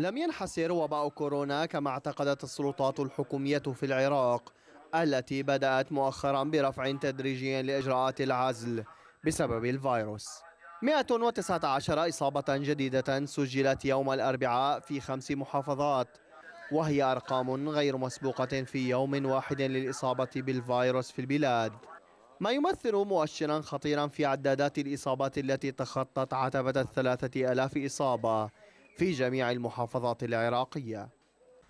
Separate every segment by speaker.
Speaker 1: لم ينحسر وباء كورونا كما اعتقدت السلطات الحكومية في العراق التي بدأت مؤخرا برفع تدريجي لإجراءات العزل بسبب الفيروس 119 إصابة جديدة سجلت يوم الأربعاء في خمس محافظات وهي أرقام غير مسبوقة في يوم واحد للإصابة بالفيروس في البلاد ما يمثل مؤشرا خطيرا في عدادات الإصابات التي تخطت عتبة الثلاثة ألاف إصابة في جميع المحافظات العراقية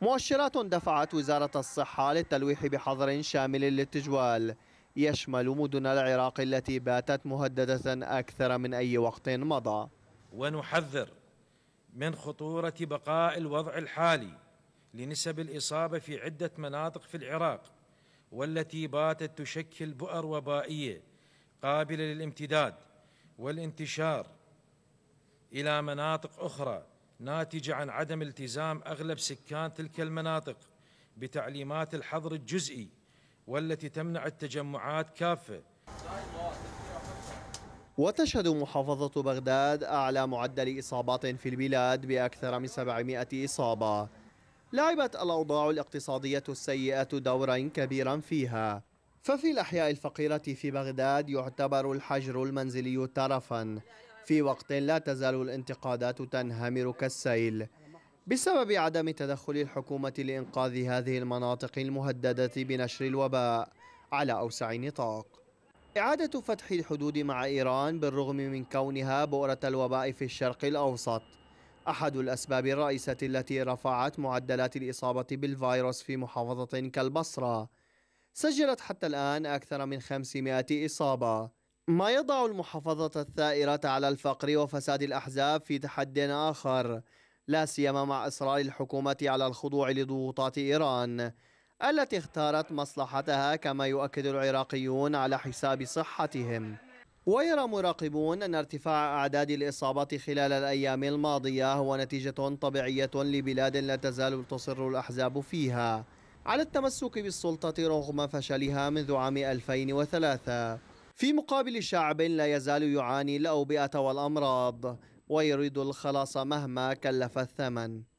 Speaker 1: مؤشرات دفعت وزارة الصحة للتلويح بحظر شامل للتجوال يشمل مدن العراق التي باتت مهددة أكثر من أي وقت مضى
Speaker 2: ونحذر من خطورة بقاء الوضع الحالي لنسب الإصابة في عدة مناطق في العراق والتي باتت تشكل بؤر وبائية قابلة للامتداد والانتشار إلى مناطق أخرى ناتجة عن عدم التزام أغلب سكان تلك المناطق بتعليمات الحظر الجزئي والتي تمنع التجمعات كافة
Speaker 1: وتشهد محافظة بغداد أعلى معدل إصابات في البلاد بأكثر من 700 إصابة لعبت الأوضاع الاقتصادية السيئة دورا كبيرا فيها ففي الأحياء الفقيرة في بغداد يعتبر الحجر المنزلي ترفا في وقت لا تزال الانتقادات تنهمر كالسيل بسبب عدم تدخل الحكومة لإنقاذ هذه المناطق المهددة بنشر الوباء على أوسع نطاق إعادة فتح الحدود مع إيران بالرغم من كونها بؤرة الوباء في الشرق الأوسط أحد الأسباب الرئيسة التي رفعت معدلات الإصابة بالفيروس في محافظة كالبصرة سجلت حتى الآن أكثر من 500 إصابة ما يضع المحافظة الثائرة على الفقر وفساد الأحزاب في تحد آخر لا سيما مع إصرار الحكومة على الخضوع لضغوطات إيران التي اختارت مصلحتها كما يؤكد العراقيون على حساب صحتهم ويرى مراقبون أن ارتفاع أعداد الإصابات خلال الأيام الماضية هو نتيجة طبيعية لبلاد لا تزال تصر الأحزاب فيها على التمسك بالسلطة رغم فشلها منذ عام 2003 في مقابل شعب لا يزال يعاني الأوبئة والأمراض ويريد الخلاص مهما كلف الثمن